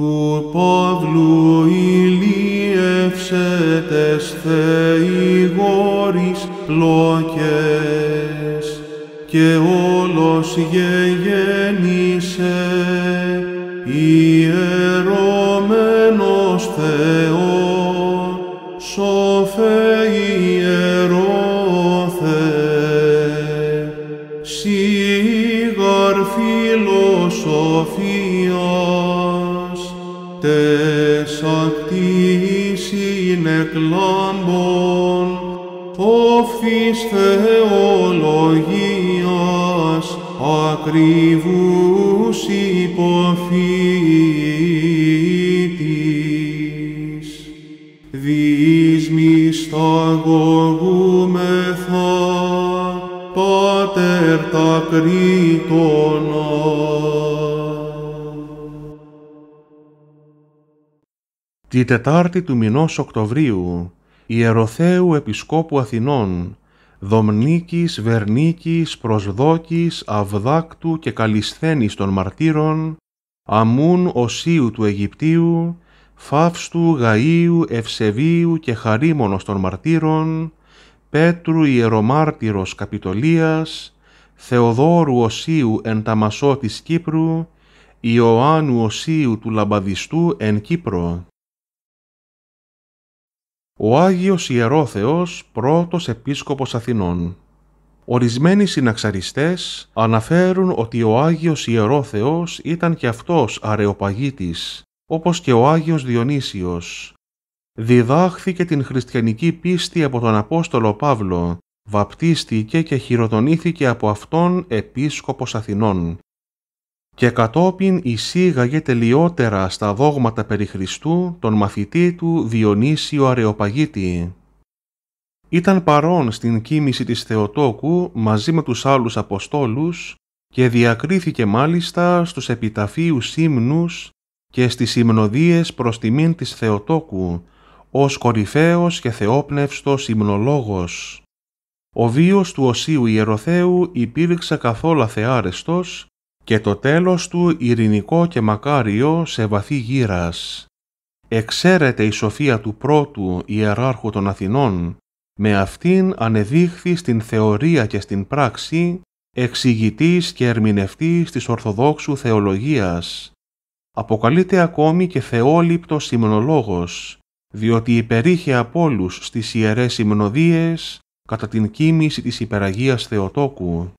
του Παύλου ηλίευσε τες λόκε πλόκες και όλος γεγέννησε ιερωμένος Θεός σοφέ ιερώθε σιγαρ φιλοσοφία τες αυτής είναι κλάμπον, όφης θεολογίας, ακριβούς υποφύτης. Δις μισταγωγούμεθα, πάτερ τα Τη Τετάρτη του μηνός Οκτωβρίου, Ιεροθέου Επισκόπου Αθηνών, Δομνίκης, Βερνίκης, Προσδόκης, Αυδάκτου και Καλισθένης των Μαρτύρων, Αμούν Οσίου του Αιγυπτίου, Φαύστου Γαΐου Ευσεβίου και Χαρίμονος των Μαρτύρων, Πέτρου Ιερομάρτυρος Καπιτολίας, Θεοδόρου Οσίου εν Ταμασό της Κύπρου, Ιωάννου Οσίου του Λαμπαδιστού εν Κύπρο ο Άγιος Ιερόθεος πρώτος επίσκοπος Αθηνών. Ορισμένοι συναξαριστές αναφέρουν ότι ο Άγιος Ιερόθεος ήταν και αυτός αρεοπαγίτης, όπως και ο Άγιος Διονύσιος. Διδάχθηκε την χριστιανική πίστη από τον Απόστολο Παύλο, βαπτίστηκε και χειροτονήθηκε από αυτόν επίσκοπος Αθηνών και κατόπιν εισήγαγε τελειότερα στα δόγματα περί Χριστού τον μαθητή του Διονύσιο Αρεοπαγίτη. Ήταν παρόν στην κίνηση της Θεοτόκου μαζί με τους άλλους Αποστόλους και διακρίθηκε μάλιστα στους επιταφείους ύμνους και στις υμνοδίες προς τιμήν της Θεοτόκου, ως κορυφαίος και θεόπνευστος υμνολόγος. Ο βίος του Οσίου Ιεροθέου υπήρξε καθόλου θεάρεστος και το τέλος του ειρηνικό και μακάριο σε βαθύ γύρας. Εξαίρεται η σοφία του πρώτου ιεράρχου των Αθηνών, με αυτήν ανεδείχθη στην θεωρία και στην πράξη, εξηγητής και ερμηνευτής της Ορθοδόξου Θεολογίας. Αποκαλείται ακόμη και θεόληπτος σημνολόγος, διότι υπερήχε από όλους στις ιερές σημνοδίες κατά την κίνηση της υπεραγίας Θεοτόκου.